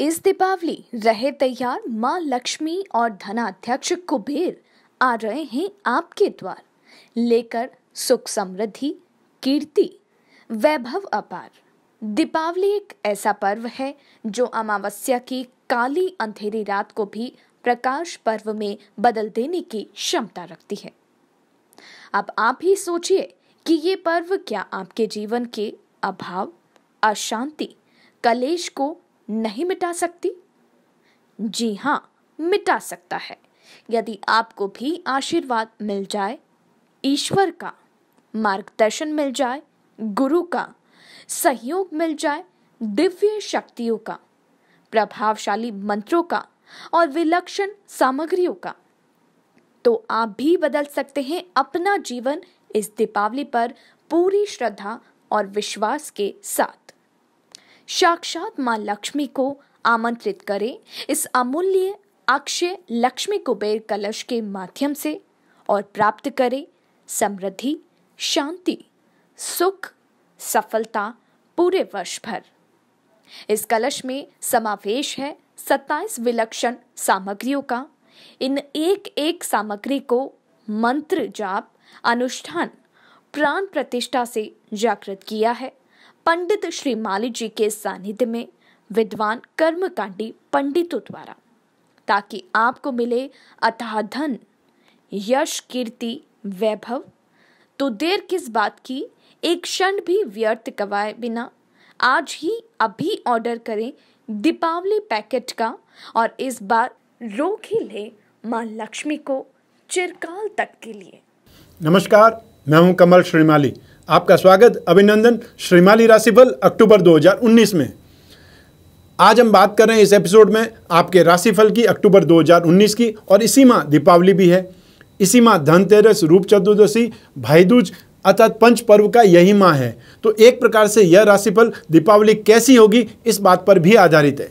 इस दीपावली रहे तैयार माँ लक्ष्मी और धनाध्यक्ष कुबेर आ रहे हैं आपके द्वार लेकर सुख समृद्धि कीर्ति वैभव अपार दीपावली एक ऐसा पर्व है जो अमावस्या की काली अंधेरी रात को भी प्रकाश पर्व में बदल देने की क्षमता रखती है अब आप ही सोचिए कि ये पर्व क्या आपके जीवन के अभाव अशांति कलेश को नहीं मिटा सकती जी हाँ मिटा सकता है यदि आपको भी आशीर्वाद मिल जाए ईश्वर का मार्गदर्शन मिल जाए गुरु का सहयोग मिल जाए दिव्य शक्तियों का प्रभावशाली मंत्रों का और विलक्षण सामग्रियों का तो आप भी बदल सकते हैं अपना जीवन इस दीपावली पर पूरी श्रद्धा और विश्वास के साथ साक्षात माँ लक्ष्मी को आमंत्रित करें इस अमूल्य अक्षय लक्ष्मी कुबेर कलश के माध्यम से और प्राप्त करें समृद्धि शांति सुख सफलता पूरे वर्ष भर इस कलश में समावेश है सत्ताईस विलक्षण सामग्रियों का इन एक एक सामग्री को मंत्र जाप अनुष्ठान प्राण प्रतिष्ठा से जागृत किया है पंडित श्री माली जी के सानिध्य में विद्वान कर्मकांडी पंडितों द्वारा ताकि आपको मिले अतः धन यश कीर्ति वैभव तो देर किस बात की एक क्षण भी व्यर्थ कवाए बिना आज ही अभी ऑर्डर करें दीपावली पैकेट का और इस बार रोक ही ले माँ लक्ष्मी को चिरकाल तक के लिए नमस्कार मैं हूँ कमल श्रीमाली आपका स्वागत अभिनंदन श्रीमाली राशिफल अक्टूबर 2019 में आज हम बात कर रहे हैं इस एपिसोड में आपके राशिफल की अक्टूबर 2019 की और इसी माह दीपावली भी है इसी माह धनतेरस रूप चतुर्दशी भाईदूज अर्थात पंच पर्व का यही माह है तो एक प्रकार से यह राशिफल दीपावली कैसी होगी इस बात पर भी आधारित है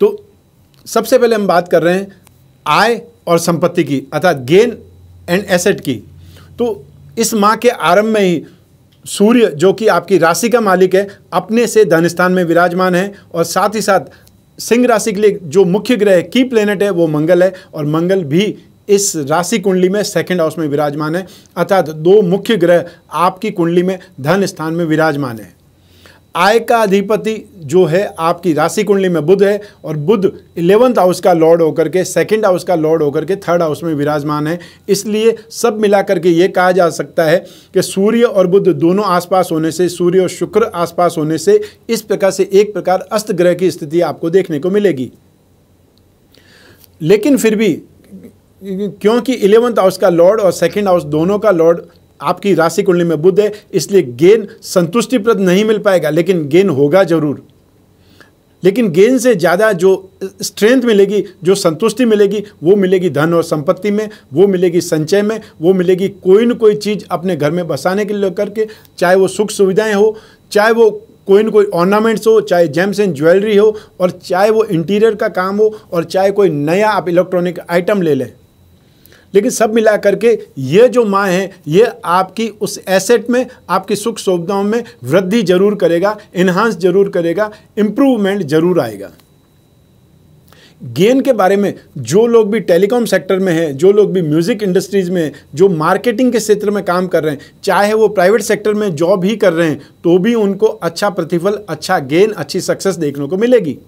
तो सबसे पहले हम बात कर रहे हैं आय और संपत्ति की अर्थात गेन एंड एसेट की तो इस माह के आरंभ में ही सूर्य जो कि आपकी राशि का मालिक है अपने से धन स्थान में विराजमान है और साथ ही साथ सिंह राशि के लिए जो मुख्य ग्रह की प्लेनेट है वो मंगल है और मंगल भी इस राशि कुंडली में सेकंड हाउस में विराजमान है अर्थात दो मुख्य ग्रह आपकी कुंडली में धन स्थान में विराजमान है आय का अधिपति जो है आपकी राशि कुंडली में बुध है और बुध इलेवंथ हाउस का लॉर्ड होकर के सेकंड हाउस का लॉर्ड होकर के थर्ड हाउस में विराजमान है इसलिए सब मिलाकर के ये कहा जा सकता है कि सूर्य और बुध दोनों आसपास होने से सूर्य और शुक्र आसपास होने से इस प्रकार से एक प्रकार अस्त ग्रह की स्थिति आपको देखने को मिलेगी लेकिन फिर भी क्योंकि इलेवंथ हाउस का लॉर्ड और सेकेंड हाउस दोनों का लॉर्ड आपकी राशि कुंडली में बुद्ध है इसलिए गेन संतुष्टिप्रद नहीं मिल पाएगा लेकिन गेन होगा जरूर लेकिन गेन से ज़्यादा जो स्ट्रेंथ मिलेगी जो संतुष्टि मिलेगी वो मिलेगी धन और संपत्ति में वो मिलेगी संचय में वो मिलेगी कोई न कोई चीज़ अपने घर में बसाने के लिए करके चाहे वो सुख सुविधाएं हो चाहे वो कोई न कोई ऑर्नामेंट्स हो चाहे जेम्स एंड ज्वेलरी हो और चाहे वो इंटीरियर का काम हो और चाहे कोई नया आप इलेक्ट्रॉनिक आइटम ले लें लेकिन सब मिला करके ये जो माँ है ये आपकी उस एसेट में आपकी सुख सुविधाओं में वृद्धि जरूर करेगा इन्हांस जरूर करेगा इम्प्रूवमेंट जरूर आएगा गेन के बारे में जो लोग भी टेलीकॉम सेक्टर में हैं जो लोग भी म्यूज़िक इंडस्ट्रीज़ में हैं जो मार्केटिंग के क्षेत्र में काम कर रहे हैं चाहे वो प्राइवेट सेक्टर में जॉब ही कर रहे हैं तो भी उनको अच्छा प्रतिफल अच्छा गेन अच्छी सक्सेस देखने को मिलेगी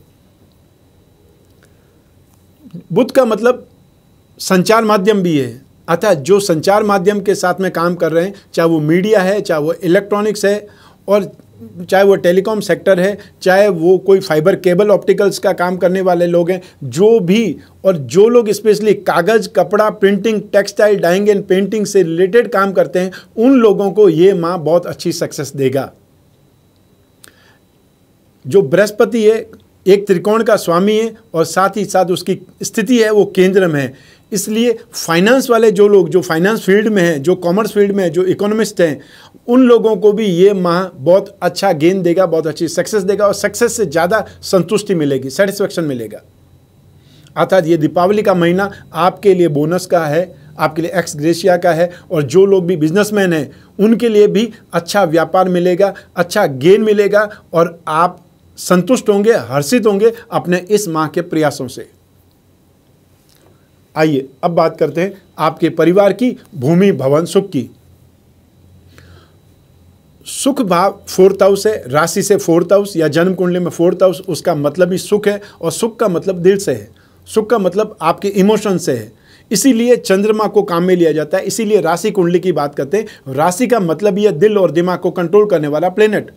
बुद्ध का मतलब संचार माध्यम भी है अतः जो संचार माध्यम के साथ में काम कर रहे हैं चाहे वो मीडिया है चाहे वो इलेक्ट्रॉनिक्स है और चाहे वो टेलीकॉम सेक्टर है चाहे वो कोई फाइबर केबल ऑप्टिकल्स का काम करने वाले लोग हैं जो भी और जो लोग स्पेशली कागज़ कपड़ा printing textile dyeing and painting से रिलेटेड काम करते हैं उन लोगों को ये माँ बहुत अच्छी सक्सेस देगा जो बृहस्पति है एक त्रिकोण का स्वामी है और साथ ही साथ उसकी स्थिति है वो केंद्र में है इसलिए फाइनेंस वाले जो लोग जो फाइनेंस फील्ड में हैं जो कॉमर्स फील्ड में हैं जो इकोनॉमिस्ट हैं उन लोगों को भी ये माह बहुत अच्छा गेन देगा बहुत अच्छी सक्सेस देगा और सक्सेस से ज़्यादा संतुष्टि मिलेगी सेटिस्फेक्शन मिलेगा अर्थात ये दीपावली का महीना आपके लिए बोनस का है आपके लिए एक्स ग्रेशिया का है और जो लोग भी बिजनेसमैन हैं उनके लिए भी अच्छा व्यापार मिलेगा अच्छा गेन मिलेगा और आप संतुष्ट होंगे हर्षित होंगे अपने इस माह के प्रयासों से आइए अब बात करते हैं आपके परिवार की भूमि भवन सुख की सुख भाव फोर्थ हाउस है राशि से फोर्थ हाउस या जन्म कुंडली में फोर्थ हाउस उसका मतलब ही सुख है और सुख का मतलब दिल से है सुख का मतलब आपके इमोशन से है इसीलिए चंद्रमा को काम में लिया जाता है इसीलिए राशि कुंडली की बात करते हैं राशि का मतलब यह दिल और दिमाग को कंट्रोल करने वाला प्लेनेट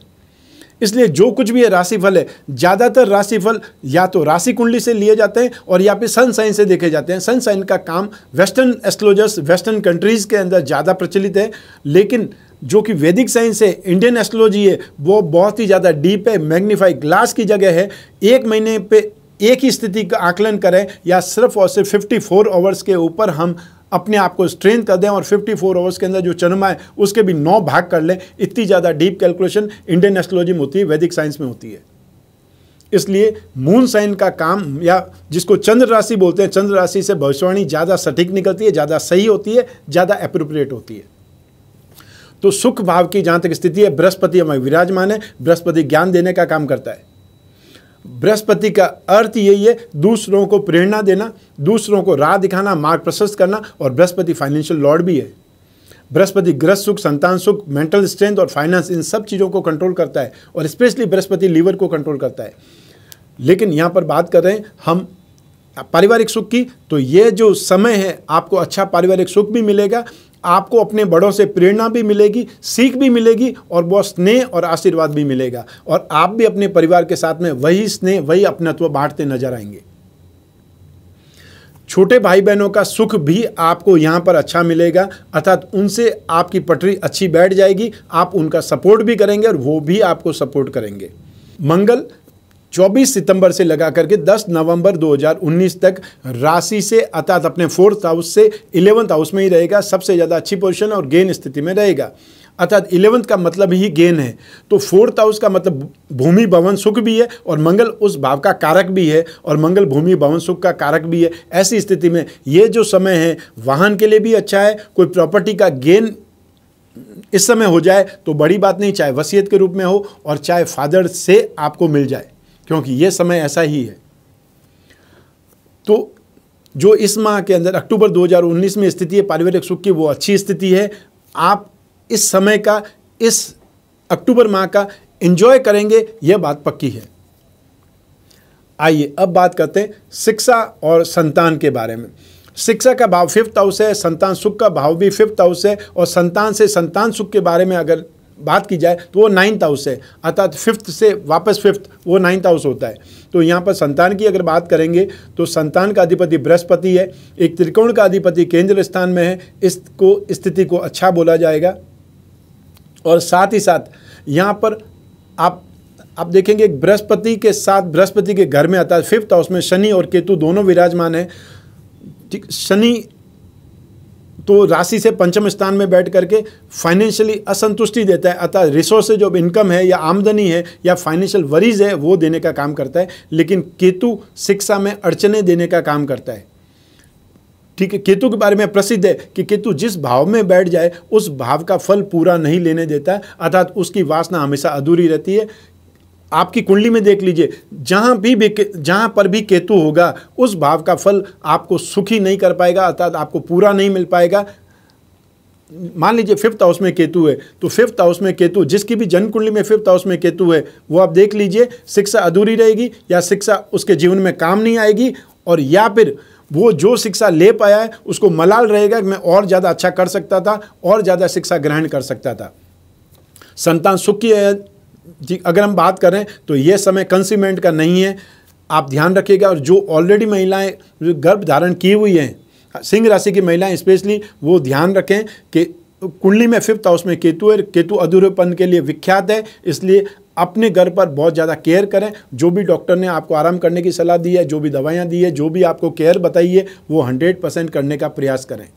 इसलिए जो कुछ भी है राशिफल है ज़्यादातर राशिफल या तो राशि कुंडली से लिए जाते हैं और या फिर सन साइन से देखे जाते हैं सन साइन का काम वेस्टर्न एस्ट्रोलॉजर्स वेस्टर्न कंट्रीज़ के अंदर ज़्यादा प्रचलित है लेकिन जो कि वैदिक साइंस है इंडियन एस्ट्रोलॉजी है वो बहुत ही ज़्यादा डीप है मैग्नीफाई ग्लास की जगह है एक महीने पर एक ही स्थिति का आकलन करें या सिर्फ और सिर्फ फिफ्टी आवर्स के ऊपर हम अपने आप को स्ट्रेंथ कर दें और 54 फोर आवर्स के अंदर जो चंद्रमा है उसके भी नौ भाग कर लें इतनी ज़्यादा डीप कैलकुलेशन इंडियन एस्ट्रोलॉजी में होती है वैदिक साइंस में होती है इसलिए मून साइन का काम या जिसको चंद्र राशि बोलते हैं चंद्र राशि से भविष्यवाणी ज़्यादा सटीक निकलती है ज़्यादा सही होती है ज़्यादा अप्रोप्रिएट होती है तो सुख भाव की जहाँ तक स्थिति है बृहस्पति हमें विराजमान है बृहस्पति ज्ञान देने का काम करता है बृहस्पति का अर्थ यही है दूसरों को प्रेरणा देना दूसरों को राह दिखाना मार्ग प्रशस्त करना और बृहस्पति फाइनेंशियल लॉर्ड भी है बृहस्पति ग्रह सुख संतान सुख मेंटल स्ट्रेंथ और फाइनेंस इन सब चीज़ों को कंट्रोल करता है और स्पेशली बृहस्पति लीवर को कंट्रोल करता है लेकिन यहाँ पर बात कर रहे हैं हम पारिवारिक सुख की तो ये जो समय है आपको अच्छा पारिवारिक सुख भी मिलेगा आपको अपने बड़ों से प्रेरणा भी मिलेगी सीख भी मिलेगी और बहुत स्नेह और आशीर्वाद भी मिलेगा और आप भी अपने परिवार के साथ में वही स्नेह वही अपनत्व बांटते नजर आएंगे छोटे भाई बहनों का सुख भी आपको यहाँ पर अच्छा मिलेगा अर्थात उनसे आपकी पटरी अच्छी बैठ जाएगी आप उनका सपोर्ट भी करेंगे और वो भी आपको सपोर्ट करेंगे मंगल 24 सितंबर से लगा करके 10 नवंबर 2019 तक राशि से अर्थात अपने फोर्थ हाउस से इलेवंथ हाउस में ही रहेगा सबसे ज़्यादा अच्छी पोजिशन और गेन स्थिति में रहेगा अर्थात इलेवंथ का मतलब ही गेन है तो फोर्थ हाउस का मतलब भूमि भवन सुख भी है और मंगल उस भाव का कारक भी है और मंगल भूमि भवन सुख का कारक भी है ऐसी स्थिति में ये जो समय है वाहन के लिए भी अच्छा है कोई प्रॉपर्टी का गेन इस समय हो जाए तो बड़ी बात नहीं चाहे वसीयत के रूप में हो और चाहे फादर से आपको मिल जाए क्योंकि ये समय ऐसा ही है तो जो इस माह के अंदर अक्टूबर 2019 में स्थिति है पारिवारिक सुख की वो अच्छी स्थिति है आप इस समय का इस अक्टूबर माह का एंजॉय करेंगे यह बात पक्की है आइए अब बात करते हैं शिक्षा और संतान के बारे में शिक्षा का भाव फिफ्थ हाउस है संतान सुख का भाव भी फिफ्थ हाउस है और संतान से संतान सुख के बारे में अगर बात की जाए तो वो नाइन्थ हाउस है अर्थात फिफ्थ से वापस फिफ्थ वो नाइन्थ हाउस होता है तो यहाँ पर संतान की अगर बात करेंगे तो संतान का अधिपति बृहस्पति है एक त्रिकोण का अधिपति केंद्र स्थान में है इसको स्थिति को अच्छा बोला जाएगा और साथ ही साथ यहाँ पर आप आप देखेंगे बृहस्पति के साथ बृहस्पति के घर में अर्थात फिफ्थ हाउस में शनि और केतु दोनों विराजमान है ठीक शनि तो राशि से पंचम स्थान में बैठ करके फाइनेंशियली असंतुष्टि देता है अतः रिसोर्सेज जो इनकम है या आमदनी है या फाइनेंशियल वरीज है वो देने का काम करता है लेकिन केतु शिक्षा में अड़चने देने का काम करता है ठीक है केतु के बारे में प्रसिद्ध है कि केतु जिस भाव में बैठ जाए उस भाव का फल पूरा नहीं लेने देता अर्थात उसकी वासना हमेशा अधूरी रहती है आपकी कुंडली में देख लीजिए जहाँ भी, जहाँ पर भी केतु होगा उस भाव का फल आपको सुखी नहीं कर पाएगा अर्थात आपको पूरा नहीं मिल पाएगा मान लीजिए फिफ्थ हाउस में केतु है तो फिफ्थ हाउस में केतु जिसकी भी जन्म कुंडली में फिफ्थ हाउस में केतु है वो आप देख लीजिए शिक्षा अधूरी रहेगी या शिक्षा उसके जीवन में काम नहीं आएगी और या फिर वो जो शिक्षा ले पाया है उसको मलाल रहेगा कि मैं और ज़्यादा अच्छा कर सकता था और ज़्यादा शिक्षा ग्रहण कर सकता था संतान सुख की जी अगर हम बात करें तो ये समय कंसीमेंट का नहीं है आप ध्यान रखिएगा और जो ऑलरेडी महिलाएं जो गर्भ धारण की हुई हैं सिंह राशि की महिलाएं स्पेशली वो ध्यान रखें कि कुंडली में फिफ्थ हाउस में केतु है केतु अधूरेपन के लिए विख्यात है इसलिए अपने घर पर बहुत ज़्यादा केयर करें जो भी डॉक्टर ने आपको आराम करने की सलाह दी है जो भी दवाइयाँ दी है जो भी आपको केयर बताइए वो हंड्रेड परसेंट करने का प्रयास करें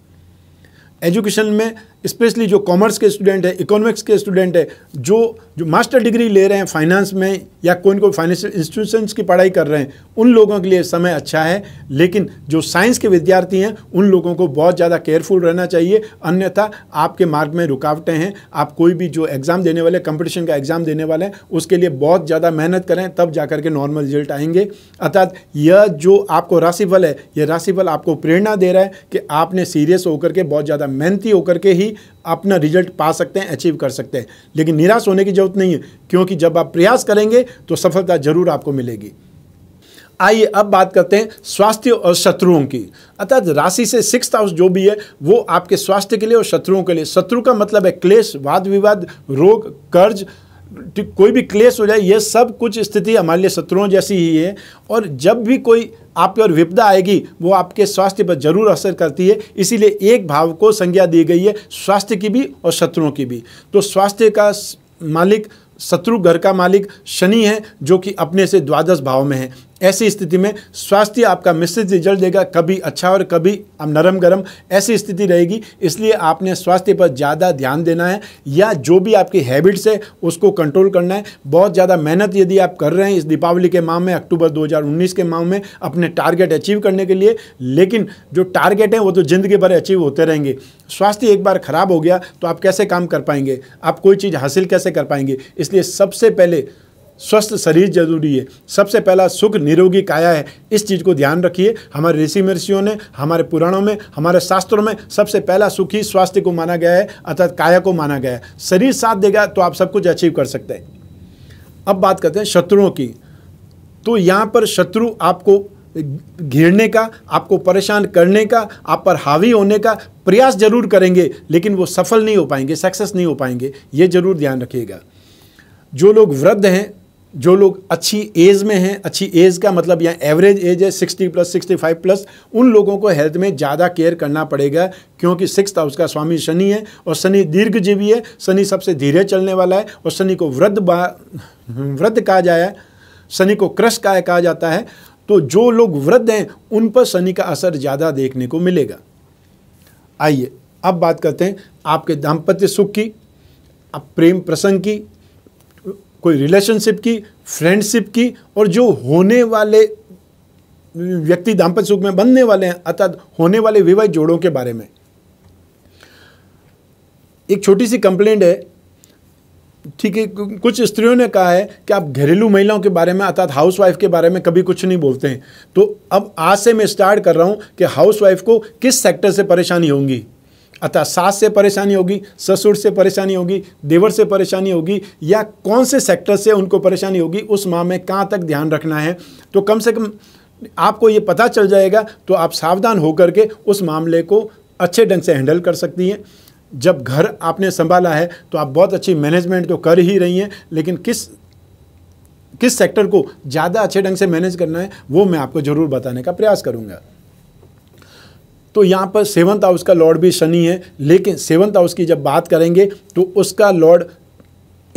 एजुकेशन में स्पेशली जो कॉमर्स के स्टूडेंट है इकोनॉमिक्स के स्टूडेंट है जो जो मास्टर डिग्री ले रहे हैं फाइनेंस में या कोई कोई फाइनेंशियल इंस्टीट्यूशंस की पढ़ाई कर रहे हैं उन लोगों के लिए समय अच्छा है लेकिन जो साइंस के विद्यार्थी हैं उन लोगों को बहुत ज़्यादा केयरफुल रहना चाहिए अन्यथा आपके मार्ग में रुकावटें हैं आप कोई भी जो एग्ज़ाम देने वाले कंपटिशन का एग्ज़ाम देने वाले हैं उसके लिए बहुत ज़्यादा मेहनत करें तब जा के नॉर्मल रिजल्ट आएंगे अर्थात यह जो आपको राशिफल है यह राशिफल आपको प्रेरणा दे रहा है कि आपने सीरियस होकर के बहुत ज़्यादा मेहनती होकर के ही भी अपना रिजल्ट पा सकते हैं अचीव कर सकते हैं लेकिन निराश होने की जरूरत नहीं है क्योंकि जब आप प्रयास करेंगे तो सफलता जरूर आपको मिलेगी आइए अब बात करते हैं स्वास्थ्य और शत्रुओं की अर्थात राशि से सिक्स हाउस जो भी है वो आपके स्वास्थ्य के लिए और शत्रुओं के लिए शत्रु का मतलब है क्लेश वाद विवाद रोग कर्ज कोई भी क्लेश हो जाए ये सब कुछ स्थिति हमारे लिए शत्रुओं जैसी ही है और जब भी कोई आपके और विपदा आएगी वो आपके स्वास्थ्य पर जरूर असर करती है इसीलिए एक भाव को संज्ञा दी गई है स्वास्थ्य की भी और शत्रुओं की भी तो स्वास्थ्य का मालिक शत्रु घर का मालिक शनि है जो कि अपने से द्वादश भाव में है ऐसी स्थिति में स्वास्थ्य आपका मिश्रित रिजल्ट देगा कभी अच्छा और कभी नरम गरम ऐसी स्थिति रहेगी इसलिए आपने स्वास्थ्य पर ज़्यादा ध्यान देना है या जो भी आपकी हैबिट्स है उसको कंट्रोल करना है बहुत ज़्यादा मेहनत यदि आप कर रहे हैं इस दीपावली के माह में अक्टूबर 2019 के माह में अपने टारगेट अचीव करने के लिए लेकिन जो टारगेट हैं वो तो ज़िंदगी भर अचीव होते रहेंगे स्वास्थ्य एक बार ख़राब हो गया तो आप कैसे काम कर पाएंगे आप कोई चीज़ हासिल कैसे कर पाएंगे इसलिए सबसे पहले स्वस्थ शरीर जरूरी है सबसे पहला सुख निरोगी काया है इस चीज़ को ध्यान रखिए हमारे ऋषि महर्षियों ने हमारे पुराणों में हमारे शास्त्रों में सबसे पहला सुख ही स्वास्थ्य को माना गया है अर्थात काया को माना गया है शरीर साथ देगा तो आप सब कुछ अचीव कर सकते हैं अब बात करते हैं शत्रुओं की तो यहाँ पर शत्रु आपको घेरने का आपको परेशान करने का आप पर हावी होने का प्रयास जरूर करेंगे लेकिन वो सफल नहीं हो पाएंगे सक्सेस नहीं हो पाएंगे ये जरूर ध्यान रखिएगा जो लोग वृद्ध हैं जो लोग अच्छी एज में हैं अच्छी एज का मतलब यहाँ एवरेज एज है 60 प्लस 65 प्लस उन लोगों को हेल्थ में ज़्यादा केयर करना पड़ेगा क्योंकि सिक्स हाउस का स्वामी शनि है और शनि दीर्घजीवी है शनि सबसे धीरे चलने वाला है और शनि को वृद्ध वृद्ध कहा जाए शनि को क्रश का कहा जाता है तो जो लोग वृद्ध हैं उन पर शनि का असर ज़्यादा देखने को मिलेगा आइए अब बात करते हैं आपके दाम्पत्य सुख की अब प्रेम प्रसंग की कोई रिलेशनशिप की फ्रेंडशिप की और जो होने वाले व्यक्ति दाम्पत्य सुख में बनने वाले हैं अर्थात होने वाले विवाह जोड़ों के बारे में एक छोटी सी कंप्लेंट है ठीक है कुछ स्त्रियों ने कहा है कि आप घरेलू महिलाओं के बारे में अर्थात हाउसवाइफ के बारे में कभी कुछ नहीं बोलते हैं तो अब आज से मैं स्टार्ट कर रहा हूं कि हाउसवाइफ को किस सेक्टर से परेशानी होंगी अतः सास से परेशानी होगी ससुर से परेशानी होगी देवर से परेशानी होगी या कौन से सेक्टर से उनको परेशानी होगी उस माह में कहाँ तक ध्यान रखना है तो कम से कम आपको ये पता चल जाएगा तो आप सावधान होकर के उस मामले को अच्छे ढंग से हैंडल कर सकती हैं जब घर आपने संभाला है तो आप बहुत अच्छी मैनेजमेंट तो कर ही रही हैं लेकिन किस किस सेक्टर को ज़्यादा अच्छे ढंग से मैनेज करना है वो मैं आपको ज़रूर बताने का प्रयास करूँगा तो यहाँ पर सेवंथ हाउस का लॉर्ड भी शनि है लेकिन सेवंथ हाउस की जब बात करेंगे तो उसका लॉर्ड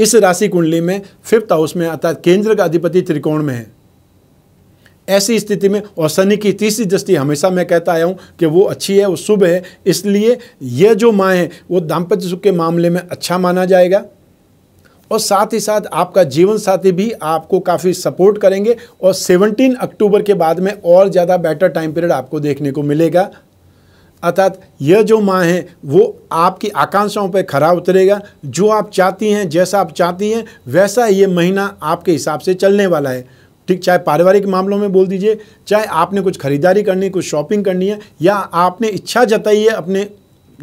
इस राशि कुंडली में फिफ्थ हाउस में अर्थात केंद्र का अधिपति त्रिकोण में है ऐसी स्थिति में और शनि की तीसरी दृष्टि हमेशा मैं कहता आया हूं कि वो अच्छी है वो शुभ है इसलिए यह जो माँ है वो दाम्पत्य सुख के मामले में अच्छा माना जाएगा और साथ ही साथ आपका जीवन साथी भी आपको काफ़ी सपोर्ट करेंगे और 17 अक्टूबर के बाद में और ज़्यादा बेटर टाइम पीरियड आपको देखने को मिलेगा अर्थात यह जो माँ है वो आपकी आकांक्षाओं पर खरा उतरेगा जो आप चाहती हैं जैसा आप चाहती हैं वैसा ये महीना आपके हिसाब से चलने वाला है ठीक चाहे पारिवारिक मामलों में बोल दीजिए चाहे आपने कुछ खरीदारी करनी है कुछ शॉपिंग करनी है या आपने इच्छा जताई है अपने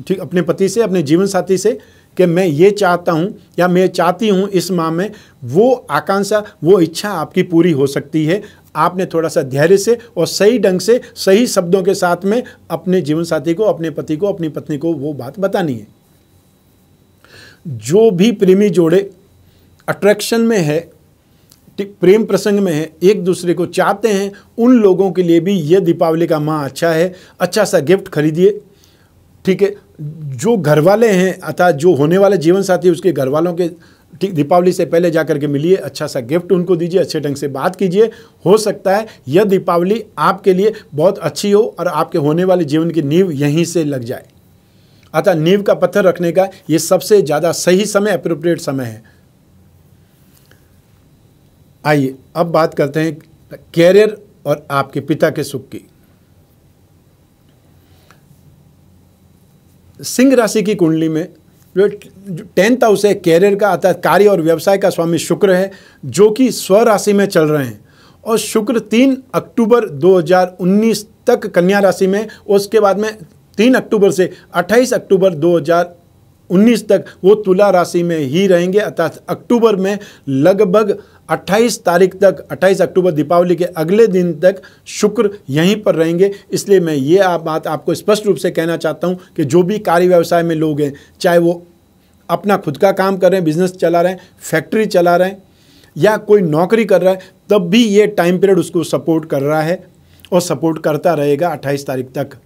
ठीक अपने पति से अपने जीवन साथी से कि मैं ये चाहता हूँ या मैं चाहती हूँ इस माह में वो आकांक्षा वो इच्छा आपकी पूरी हो सकती है आपने थोड़ा सा धैर्य से और सही ढंग से सही शब्दों के साथ में अपने जीवन साथी को अपने पति को अपनी पत्नी को वो बात बतानी है जो भी प्रेमी जोड़े अट्रैक्शन में है प्रेम प्रसंग में है एक दूसरे को चाहते हैं उन लोगों के लिए भी यह दीपावली का माह अच्छा है अच्छा सा गिफ्ट खरीदिए ठीक है जो घर वाले हैं अर्थात जो होने वाले जीवन साथी उसके घर वालों के ठीक दीपावली से पहले जा करके मिलिए अच्छा सा गिफ्ट उनको दीजिए अच्छे ढंग से बात कीजिए हो सकता है यह दीपावली आपके लिए बहुत अच्छी हो और आपके होने वाले जीवन की नींव यहीं से लग जाए अतः नींव का पत्थर रखने का ये सबसे ज़्यादा सही समय अप्रोप्रिएट समय है आइए अब बात करते हैं कैरियर और आपके पिता के सुख की सिंह राशि की कुंडली में जो टेंथ हाउस है कैरियर का अर्थात कार्य और व्यवसाय का स्वामी शुक्र है जो कि स्व राशि में चल रहे हैं और शुक्र तीन अक्टूबर 2019 तक कन्या राशि में उसके बाद में तीन अक्टूबर से 28 अक्टूबर 2019 तक वो तुला राशि में ही रहेंगे अर्थात अक्टूबर में लगभग 28 तारीख तक 28 अक्टूबर दीपावली के अगले दिन तक शुक्र यहीं पर रहेंगे इसलिए मैं ये आप बात आपको स्पष्ट रूप से कहना चाहता हूँ कि जो भी कार्य व्यवसाय में लोग हैं चाहे वो अपना खुद का काम कर रहे हैं बिजनेस चला रहे हैं फैक्ट्री चला रहे हैं या कोई नौकरी कर रहा है तब भी ये टाइम पीरियड उसको सपोर्ट कर रहा है और सपोर्ट करता रहेगा अट्ठाईस तारीख तक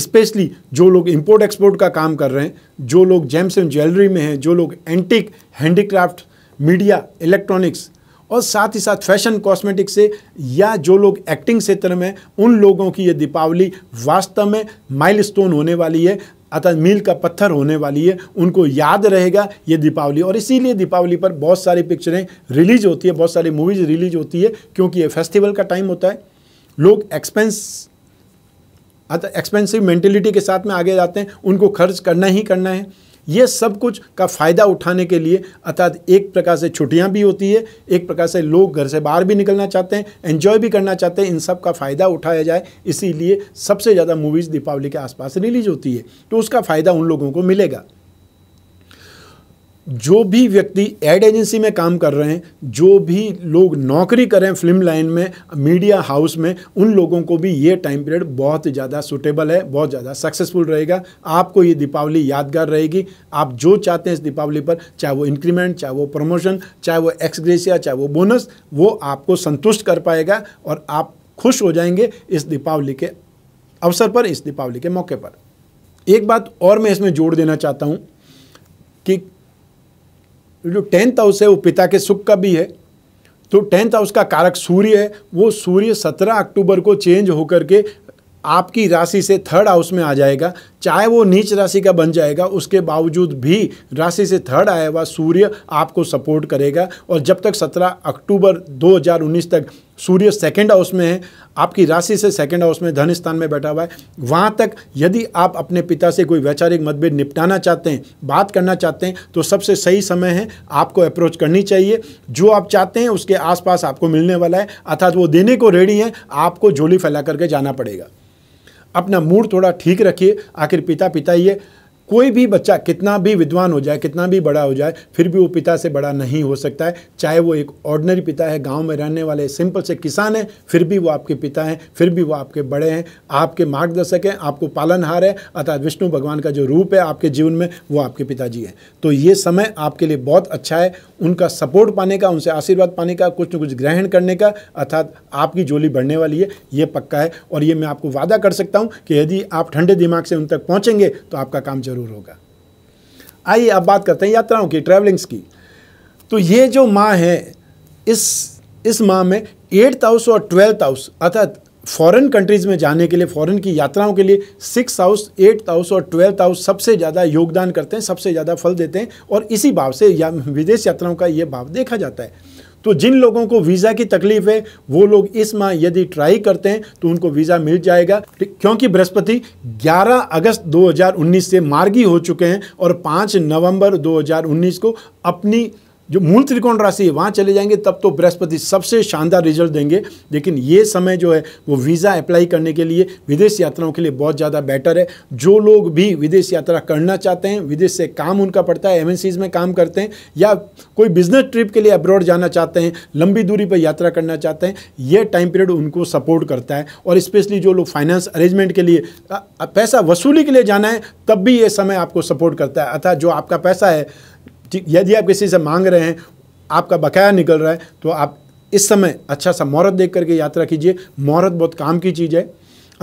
स्पेशली जो लोग इम्पोर्ट एक्सपोर्ट का काम कर रहे हैं जो लोग जेम्स एंड ज्वेलरी में हैं जो लोग एंटिक हैंडीक्राफ्ट मीडिया इलेक्ट्रॉनिक्स और साथ ही साथ फैशन कॉस्मेटिक से या जो लोग एक्टिंग क्षेत्र में उन लोगों की ये दीपावली वास्तव में माइलस्टोन होने वाली है अतः मील का पत्थर होने वाली है उनको याद रहेगा ये दीपावली और इसीलिए दीपावली पर बहुत सारी पिक्चरें रिलीज होती है बहुत सारी मूवीज़ रिलीज होती है क्योंकि ये फेस्टिवल का टाइम होता है लोग एक्सपेंस अतः एक्सपेंसिव मेंटेलिटी के साथ में आगे जाते हैं उनको खर्च करना ही करना है ये सब कुछ का फ़ायदा उठाने के लिए अर्थात एक प्रकार से छुट्टियाँ भी होती है एक प्रकार से लोग घर से बाहर भी निकलना चाहते हैं एन्जॉय भी करना चाहते हैं इन सब का फ़ायदा उठाया जाए इसीलिए सबसे ज़्यादा मूवीज़ दीपावली के आसपास रिलीज होती है तो उसका फ़ायदा उन लोगों को मिलेगा जो भी व्यक्ति एड एजेंसी में काम कर रहे हैं जो भी लोग नौकरी करें फिल्म लाइन में मीडिया हाउस में उन लोगों को भी ये टाइम पीरियड बहुत ज़्यादा सुटेबल है बहुत ज़्यादा सक्सेसफुल रहेगा आपको ये दीपावली यादगार रहेगी आप जो चाहते हैं इस दीपावली पर चाहे वो इंक्रीमेंट चाहे वो प्रमोशन चाहे वो एक्सग्रेसिया चाहे वो बोनस वो आपको संतुष्ट कर पाएगा और आप खुश हो जाएंगे इस दीपावली के अवसर पर इस दीपावली के मौके पर एक बात और मैं इसमें जोड़ देना चाहता हूँ कि जो टेंथ हाउस है वो पिता के सुख का भी है तो टेंथ हाउस का कारक सूर्य है वो सूर्य सत्रह अक्टूबर को चेंज होकर के आपकी राशि से थर्ड हाउस में आ जाएगा चाहे वो नीच राशि का बन जाएगा उसके बावजूद भी राशि से थर्ड आया हुआ सूर्य आपको सपोर्ट करेगा और जब तक 17 अक्टूबर 2019 तक सूर्य सेकेंड हाउस में है आपकी राशि से सेकेंड हाउस में धन स्थान में बैठा हुआ है वहाँ तक यदि आप अपने पिता से कोई वैचारिक मतभेद निपटाना चाहते हैं बात करना चाहते हैं तो सबसे सही समय है आपको अप्रोच करनी चाहिए जो आप चाहते हैं उसके आसपास आपको मिलने वाला है अर्थात वो देने को रेडी है आपको झोली फैला करके जाना पड़ेगा अपना मूड थोड़ा ठीक रखिए आखिर पिता पिता ही कोई भी बच्चा कितना भी विद्वान हो जाए कितना भी बड़ा हो जाए फिर भी वो पिता से बड़ा नहीं हो सकता है चाहे वो एक ऑर्डनरी पिता है गांव में रहने वाले सिंपल से किसान हैं फिर भी वो आपके पिता हैं फिर भी वो आपके बड़े हैं आपके मार्गदर्शक हैं आपको पालनहार है अर्थात विष्णु भगवान का जो रूप है आपके जीवन में वो आपके पिताजी हैं तो ये समय आपके लिए बहुत अच्छा है उनका सपोर्ट पाने का उनसे आशीर्वाद पाने का कुछ न कुछ ग्रहण करने का अर्थात आपकी जोली बढ़ने वाली है ये पक्का है और ये मैं आपको वादा कर सकता हूँ कि यदि आप ठंडे दिमाग से उन तक पहुँचेंगे तो आपका काम जरूर होगा आइए अब बात करते हैं यात्राओं की ट्रैवलिंग्स की तो ये जो माँ है इस इस माह में एट्थ हाउस और ट्वेल्थ हाउस अर्थात फॉरेन कंट्रीज़ में जाने के लिए फॉरेन की यात्राओं के लिए सिक्स हाउस एट्थ हाउस और ट्वेल्थ हाउस सबसे ज़्यादा योगदान करते हैं सबसे ज़्यादा फल देते हैं और इसी भाव से या विदेश यात्राओं का ये भाव देखा जाता है तो जिन लोगों को वीज़ा की तकलीफ है वो लोग इस माह यदि ट्राई करते हैं तो उनको वीज़ा मिल जाएगा क्योंकि बृहस्पति 11 अगस्त 2019 से मार्गी हो चुके हैं और 5 नवंबर 2019 को अपनी जो मूल त्रिकोण राशि है वहाँ चले जाएंगे तब तो बृहस्पति सबसे शानदार रिजल्ट देंगे लेकिन ये समय जो है वो वीज़ा अप्लाई करने के लिए विदेश यात्राओं के लिए बहुत ज़्यादा बेटर है जो लोग भी विदेश यात्रा करना चाहते हैं विदेश से काम उनका पड़ता है एमएनसीज में काम करते हैं या कोई बिजनेस ट्रिप के लिए अब्रॉड जाना चाहते हैं लंबी दूरी पर यात्रा करना चाहते हैं यह टाइम पीरियड उनको सपोर्ट करता है और स्पेशली जो लोग फाइनेंस अरेंजमेंट के लिए पैसा वसूली के लिए जाना है तब भी ये समय आपको सपोर्ट करता है अर्थात जो आपका पैसा है यदि आप किसी से मांग रहे हैं आपका बकाया निकल रहा है तो आप इस समय अच्छा सा मुहूर्त देख करके यात्रा कीजिए मुहूर्त बहुत काम की चीज़ है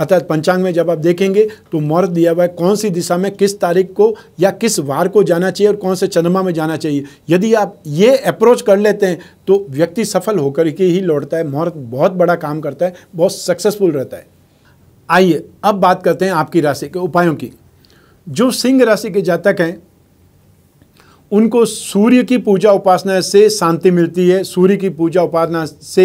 अर्थात पंचांग में जब आप देखेंगे तो मुहूर्त दिया हुआ है कौन सी दिशा में किस तारीख को या किस वार को जाना चाहिए और कौन से चंद्रमा में जाना चाहिए यदि आप ये अप्रोच कर लेते हैं तो व्यक्ति सफल होकर के ही लौटता है मुहूर्त बहुत बड़ा काम करता है बहुत सक्सेसफुल रहता है आइए अब बात करते हैं आपकी राशि के उपायों की जो सिंह राशि के जातक हैं उनको सूर्य की पूजा उपासना से शांति मिलती है सूर्य की पूजा उपासना से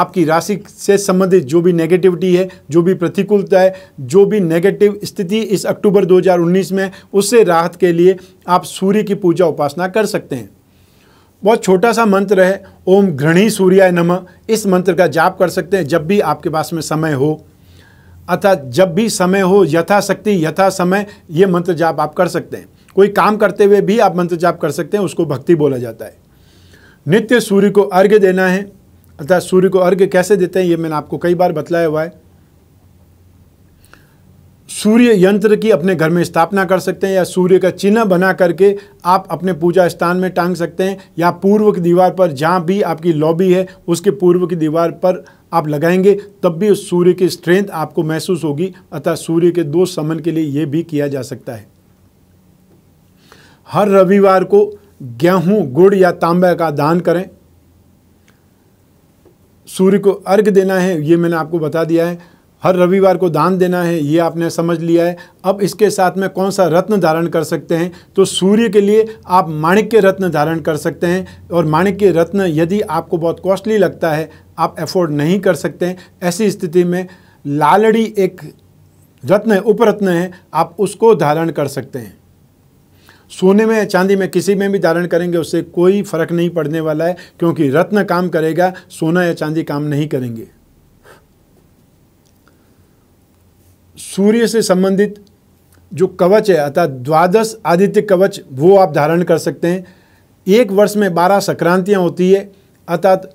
आपकी राशि से संबंधित जो भी नेगेटिविटी है जो भी प्रतिकूलता है जो भी नेगेटिव स्थिति इस अक्टूबर 2019 में उससे राहत के लिए आप सूर्य की पूजा उपासना कर सकते हैं बहुत छोटा सा मंत्र है ओम घृणी सूर्याय नम इस मंत्र का जाप कर सकते हैं जब भी आपके पास में समय हो अर्थात जब भी समय हो यथाशक्ति यथा समय ये मंत्र जाप आप कर सकते हैं कोई काम करते हुए भी आप मंत्र जाप कर सकते हैं उसको भक्ति बोला जाता है नित्य सूर्य को अर्घ्य देना है अर्थात सूर्य को अर्घ्य कैसे देते हैं ये मैंने आपको कई बार बतलाया हुआ है सूर्य यंत्र की अपने घर में स्थापना कर सकते हैं या सूर्य का चिन्ह बना करके आप अपने पूजा स्थान में टांग सकते हैं या पूर्व की दीवार पर जहाँ भी आपकी लॉबी है उसके पूर्व की दीवार पर आप लगाएंगे तब भी उस सूर्य की स्ट्रेंथ आपको महसूस होगी अतः सूर्य के दो समन के लिए ये भी किया जा सकता है हर रविवार को गेहूं गुड़ या तांबे का दान करें सूर्य को अर्घ देना है ये मैंने आपको बता दिया है हर रविवार को दान देना है ये आपने समझ लिया है अब इसके साथ में कौन सा रत्न धारण कर सकते हैं तो सूर्य के लिए आप माणिक्य रत्न धारण कर सकते हैं और माणिक्य रत्न यदि आपको बहुत कॉस्टली लगता है आप एफोर्ड नहीं कर सकते हैं ऐसी स्थिति में लालड़ी एक रत्न है उपरत्न है आप उसको धारण कर सकते हैं सोने में चांदी में किसी में भी धारण करेंगे उससे कोई फर्क नहीं पड़ने वाला है क्योंकि रत्न काम करेगा सोना या चांदी काम नहीं करेंगे सूर्य से संबंधित जो कवच है अर्थात द्वादश आदित्य कवच वो आप धारण कर सकते हैं एक वर्ष में बारह संक्रांतियाँ होती है अर्थात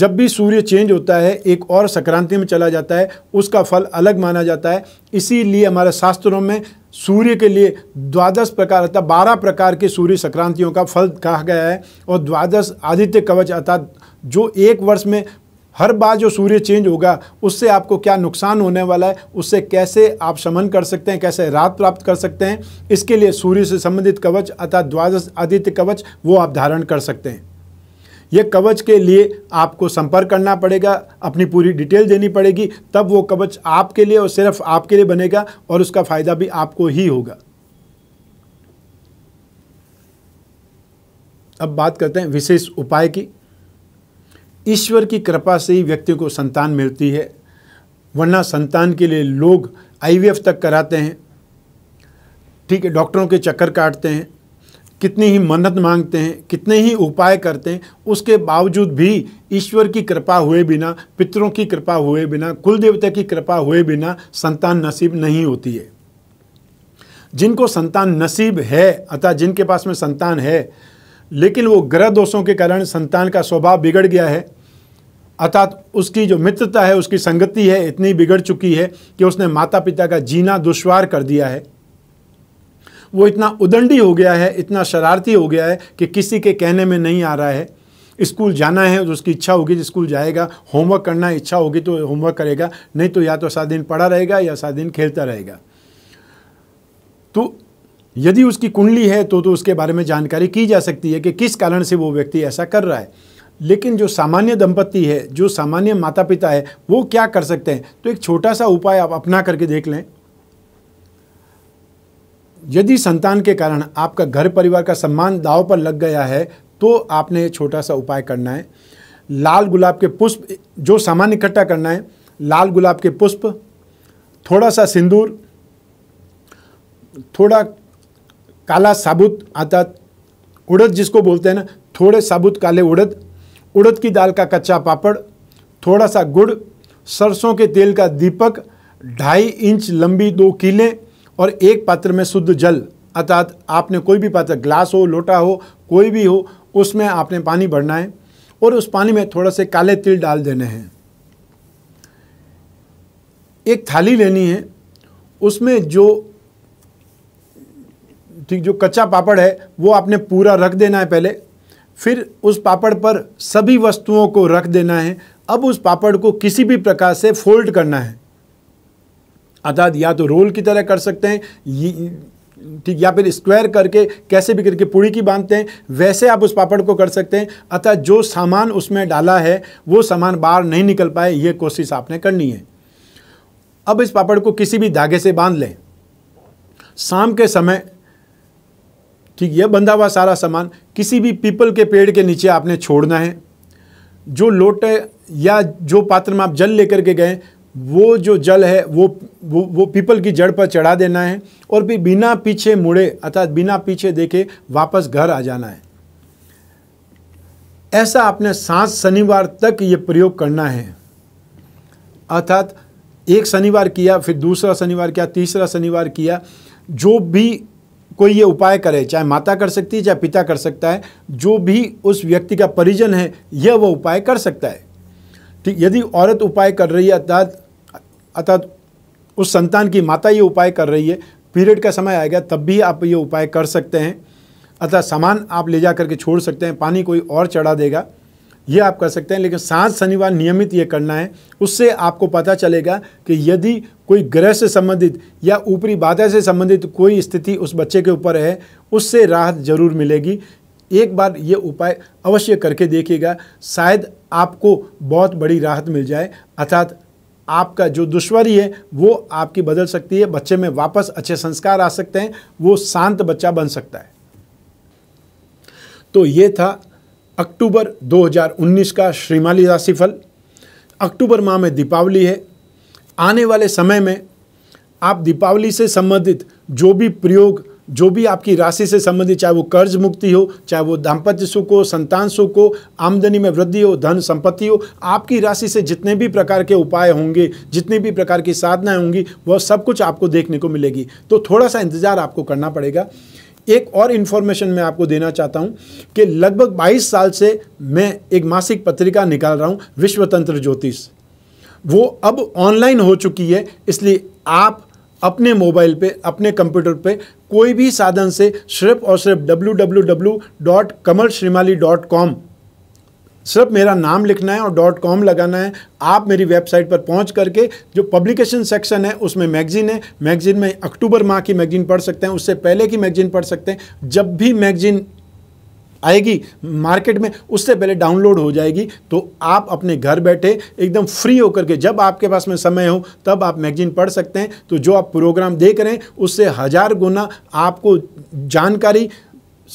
जब भी सूर्य चेंज होता है एक और संक्रांति में चला जाता है उसका फल अलग माना जाता है इसीलिए हमारे शास्त्रों में सूर्य के लिए द्वादश प्रकार अर्थात बारह प्रकार के सूर्य संक्रांतियों का फल कहा गया है और द्वादश आदित्य कवच अर्थात जो एक वर्ष में हर बार जो सूर्य चेंज होगा उससे आपको क्या नुकसान होने वाला है उससे कैसे आप शमन कर सकते हैं कैसे राहत प्राप्त कर सकते हैं इसके लिए सूर्य से संबंधित कवच अर्थात द्वादश आदित्य कवच वो आप धारण कर सकते हैं ये कवच के लिए आपको संपर्क करना पड़ेगा अपनी पूरी डिटेल देनी पड़ेगी तब वो कवच आपके लिए और सिर्फ आपके लिए बनेगा और उसका फ़ायदा भी आपको ही होगा अब बात करते हैं विशेष उपाय की ईश्वर की कृपा से ही व्यक्ति को संतान मिलती है वरना संतान के लिए लोग आईवीएफ तक कराते हैं ठीक है डॉक्टरों के चक्कर काटते हैं कितनी ही मन्नत मांगते हैं कितने ही उपाय करते हैं उसके बावजूद भी ईश्वर की कृपा हुए बिना पितरों की कृपा हुए बिना कुल देवता की कृपा हुए बिना संतान नसीब नहीं होती है जिनको संतान नसीब है अतः जिनके पास में संतान है लेकिन वो ग्रह दोषों के कारण संतान का स्वभाव बिगड़ गया है अर्थात उसकी जो मित्रता है उसकी संगति है इतनी बिगड़ चुकी है कि उसने माता पिता का जीना दुश्वार कर दिया है वो इतना उदंडी हो गया है इतना शरारती हो गया है कि किसी के कहने में नहीं आ रहा है स्कूल जाना है तो उसकी इच्छा होगी तो स्कूल जाएगा होमवर्क करना इच्छा होगी तो होमवर्क करेगा नहीं तो या तो सात दिन पढ़ा रहेगा या सात दिन खेलता रहेगा तो यदि उसकी कुंडली है तो तो उसके बारे में जानकारी की जा सकती है कि किस कारण से वो व्यक्ति ऐसा कर रहा है लेकिन जो सामान्य दंपत्ति है जो सामान्य माता पिता है वो क्या कर सकते हैं तो एक छोटा सा उपाय आप अपना करके देख लें यदि संतान के कारण आपका घर परिवार का सम्मान दाव पर लग गया है तो आपने छोटा सा उपाय करना है लाल गुलाब के पुष्प जो सामान इकट्ठा करना है लाल गुलाब के पुष्प थोड़ा सा सिंदूर थोड़ा काला साबुत आता उड़द जिसको बोलते हैं ना थोड़े साबुत काले उड़द उड़द की दाल का कच्चा पापड़ थोड़ा सा गुड़ सरसों के तेल का दीपक ढाई इंच लंबी दो कीलें और एक पात्र में शुद्ध जल अर्थात आपने कोई भी पात्र ग्लास हो लोटा हो कोई भी हो उसमें आपने पानी भरना है और उस पानी में थोड़ा से काले तिल डाल देने हैं एक थाली लेनी है उसमें जो ठीक जो कच्चा पापड़ है वो आपने पूरा रख देना है पहले फिर उस पापड़ पर सभी वस्तुओं को रख देना है अब उस पापड़ को किसी भी प्रकार से फोल्ड करना है अर्थात या तो रोल की तरह कर सकते हैं ठीक या फिर स्क्वायर करके कैसे भी करके पूड़ी की बांधते हैं वैसे आप उस पापड़ को कर सकते हैं अतः जो सामान उसमें डाला है वो सामान बाहर नहीं निकल पाए ये कोशिश आपने करनी है अब इस पापड़ को किसी भी धागे से बांध लें शाम के समय ठीक यह बंधा हुआ सारा सामान किसी भी पीपल के पेड़ के नीचे आपने छोड़ना है जो लोटे या जो पात्र में आप जल लेकर के गए वो जो जल है वो वो वो पीपल की जड़ पर चढ़ा देना है और भी बिना पीछे मुड़े अर्थात बिना पीछे देखे वापस घर आ जाना है ऐसा आपने सात शनिवार तक ये प्रयोग करना है अर्थात एक शनिवार किया फिर दूसरा शनिवार किया तीसरा शनिवार किया जो भी कोई ये उपाय करे चाहे माता कर सकती है चाहे पिता कर सकता है जो भी उस व्यक्ति का परिजन है यह वह उपाय कर सकता है ठीक यदि औरत उपाय कर रही है अर्थात अर्थात उस संतान की माता ये उपाय कर रही है पीरियड का समय आएगा तब भी आप ये उपाय कर सकते हैं अतः सामान आप ले जा करके छोड़ सकते हैं पानी कोई और चढ़ा देगा ये आप कर सकते हैं लेकिन सांस शनिवार नियमित ये करना है उससे आपको पता चलेगा कि यदि कोई ग्रह से संबंधित या ऊपरी बाधा से संबंधित कोई स्थिति उस बच्चे के ऊपर है उससे राहत जरूर मिलेगी एक बार ये उपाय अवश्य करके देखिएगा शायद आपको बहुत बड़ी राहत मिल जाए अर्थात आपका जो दुश्वारी है वो आपकी बदल सकती है बच्चे में वापस अच्छे संस्कार आ सकते हैं वो शांत बच्चा बन सकता है तो ये था अक्टूबर 2019 का श्रीमाली राशिफल अक्टूबर माह में दीपावली है आने वाले समय में आप दीपावली से संबंधित जो भी प्रयोग जो भी आपकी राशि से संबंधित चाहे वो कर्ज मुक्ति हो चाहे वो दाम्पत्य सुख हो संतान सुख हो आमदनी में वृद्धि हो धन संपत्ति हो आपकी राशि से जितने भी प्रकार के उपाय होंगे जितने भी प्रकार की साधनाएं होंगी वह सब कुछ आपको देखने को मिलेगी तो थोड़ा सा इंतज़ार आपको करना पड़ेगा एक और इन्फॉर्मेशन मैं आपको देना चाहता हूँ कि लगभग 22 साल से मैं एक मासिक पत्रिका निकाल रहा हूँ विश्वतंत्र ज्योतिष वो अब ऑनलाइन हो चुकी है इसलिए आप अपने मोबाइल पे अपने कंप्यूटर पे कोई भी साधन से सिर्फ और सिर्फ W W W dot Kamal Shrimali dot com सिर्फ मेरा नाम लिखना है और डॉट कॉम लगाना है आप मेरी वेबसाइट पर पहुंच करके जो पब्लिकेशन सेक्शन है उसमें मैगजीन है मैगजीन में अक्टूबर माह की मैगजीन पढ़ सकते हैं उससे पहले की मैगजीन पढ़ सकते हैं जब भी मैगजीन आएगी मार्केट में उससे पहले डाउनलोड हो जाएगी तो आप अपने घर बैठे एकदम फ्री होकर के जब आपके पास में समय हो तब आप मैगजीन पढ़ सकते हैं तो जो आप प्रोग्राम देख रहे हैं उससे हज़ार गुना आपको जानकारी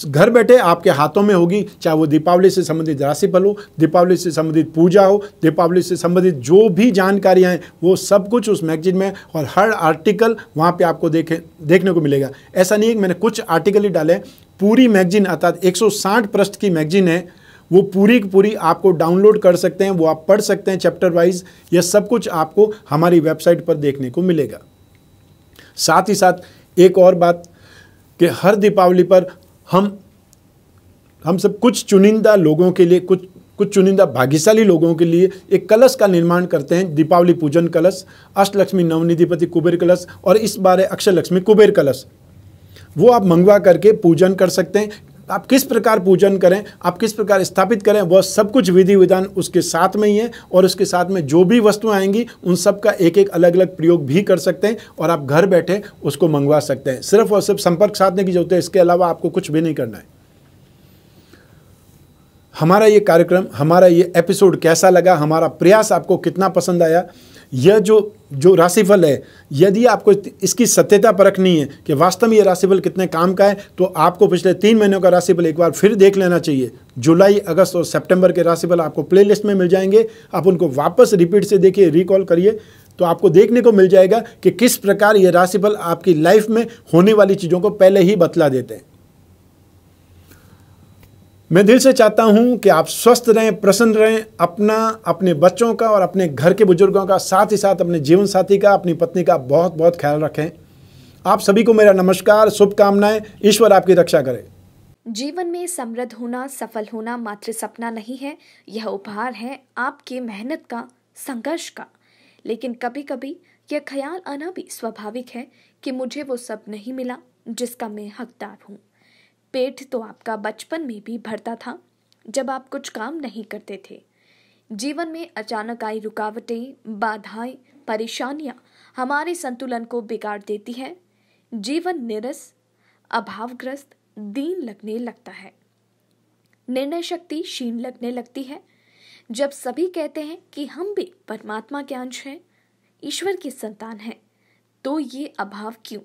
घर बैठे आपके हाथों में होगी चाहे वो दीपावली से संबंधित राशिफल हो दीपावली से संबंधित पूजा हो दीपावली से संबंधित जो भी जानकारियाँ हैं वो सब कुछ उस मैगजीन में और हर आर्टिकल वहाँ पे आपको देखे देखने को मिलेगा ऐसा नहीं है मैंने कुछ आर्टिकल ही डाले पूरी मैगजीन अर्थात 160 प्रश्न की मैगजीन है वो पूरी की पूरी आपको डाउनलोड कर सकते हैं वो आप पढ़ सकते हैं चैप्टर वाइज यह सब कुछ आपको हमारी वेबसाइट पर देखने को मिलेगा साथ ही साथ एक और बात कि हर दीपावली पर हम हम सब कुछ चुनिंदा लोगों के लिए कुछ कुछ चुनिंदा भाग्यशाली लोगों के लिए एक कलश का निर्माण करते हैं दीपावली पूजन कलश अष्टलक्ष्मी नवनिधिपति कुबेर कलश और इस बार अक्षय लक्ष्मी कुबेर कलश वो आप मंगवा करके पूजन कर सकते हैं तो आप किस प्रकार पूजन करें आप किस प्रकार स्थापित करें वह सब कुछ विधि विधान उसके साथ में ही है और उसके साथ में जो भी वस्तुएं आएंगी उन सब का एक एक अलग अलग प्रयोग भी कर सकते हैं और आप घर बैठे उसको मंगवा सकते हैं सिर्फ और सिर्फ संपर्क साधने की जरूरत है इसके अलावा आपको कुछ भी नहीं करना है हमारा ये कार्यक्रम हमारा ये एपिसोड कैसा लगा हमारा प्रयास आपको कितना पसंद आया यह जो जो राशिफल है यदि आपको इसकी सत्यता परखनी है कि वास्तव में यह राशिफल कितने काम का है तो आपको पिछले तीन महीनों का राशिफल एक बार फिर देख लेना चाहिए जुलाई अगस्त और सितंबर के राशिफल आपको प्लेलिस्ट में मिल जाएंगे आप उनको वापस रिपीट से देखिए रिकॉल करिए तो आपको देखने को मिल जाएगा कि किस प्रकार ये राशिफल आपकी लाइफ में होने वाली चीज़ों को पहले ही बतला देते हैं मैं दिल से चाहता हूं कि आप स्वस्थ रहें प्रसन्न रहें अपना अपने बच्चों का और अपने घर के बुजुर्गों का साथ ही साथ अपने जीवन साथी का अपनी पत्नी का बहुत बहुत ख्याल रखें आप सभी को मेरा नमस्कार शुभकामनाएं ईश्वर आपकी रक्षा करे जीवन में समृद्ध होना सफल होना मात्र सपना नहीं है यह उपहार है आपकी मेहनत का संघर्ष का लेकिन कभी कभी यह ख्याल आना भी स्वाभाविक है कि मुझे वो सब नहीं मिला जिसका मैं हकदार हूँ पेट तो आपका बचपन में भी भरता था जब आप कुछ काम नहीं करते थे जीवन में अचानक आई रुकावटें बाधाएं परेशानियां हमारे संतुलन को बिगाड़ देती हैं जीवन निरस अभावग्रस्त दीन लगने लगता है निर्णय शक्ति क्षीण लगने लगती है जब सभी कहते हैं कि हम भी परमात्मा के अंश हैं ईश्वर की संतान हैं तो ये अभाव क्यों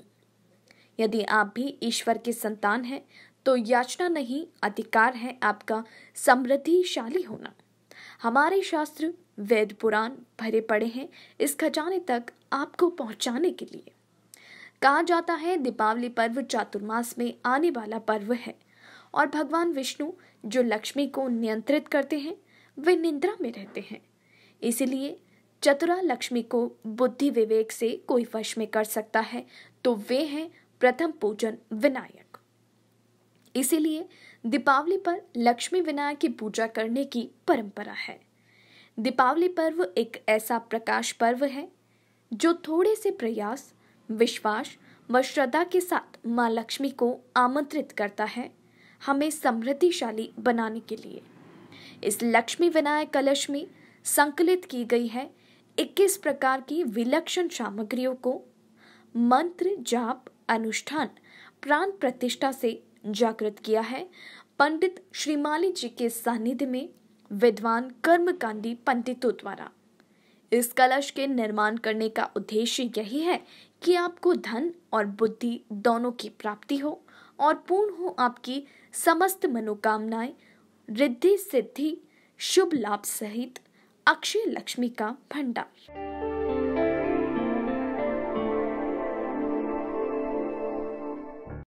यदि आप भी ईश्वर के संतान हैं तो याचना नहीं अधिकार है आपका समृद्धिशाली होना हमारे शास्त्र वेद पुराण भरे पड़े हैं इस खजाने तक आपको पहुंचाने के लिए कहा जाता है दीपावली पर्व चातुर्मास में आने वाला पर्व है और भगवान विष्णु जो लक्ष्मी को नियंत्रित करते हैं वे निंद्रा में रहते हैं इसलिए चतुरा लक्ष्मी को बुद्धि विवेक से कोई वश में कर सकता है तो वे हैं प्रथम पूजन विनायक इसीलिए दीपावली पर लक्ष्मी विनायक की पूजा करने की परंपरा है दीपावली पर्व एक ऐसा प्रकाश पर्व है जो थोड़े से प्रयास विश्वास व श्रद्धा के साथ माँ लक्ष्मी को आमंत्रित करता है हमें समृद्धिशाली बनाने के लिए इस लक्ष्मी विनायक कलश में संकलित की गई है 21 प्रकार की विलक्षण सामग्रियों को मंत्र जाप अनुष्ठान प्राण प्रतिष्ठा से जागृत किया है पंडित श्रीमाली जी के सानिध्य में विद्वान कर्मकांडी पंडितों द्वारा इस कलश के निर्माण करने का उद्देश्य यही है कि आपको धन और बुद्धि दोनों की प्राप्ति हो और पूर्ण हो आपकी समस्त मनोकामनाएं रिद्धि सिद्धि शुभ लाभ सहित अक्षय लक्ष्मी का भंडार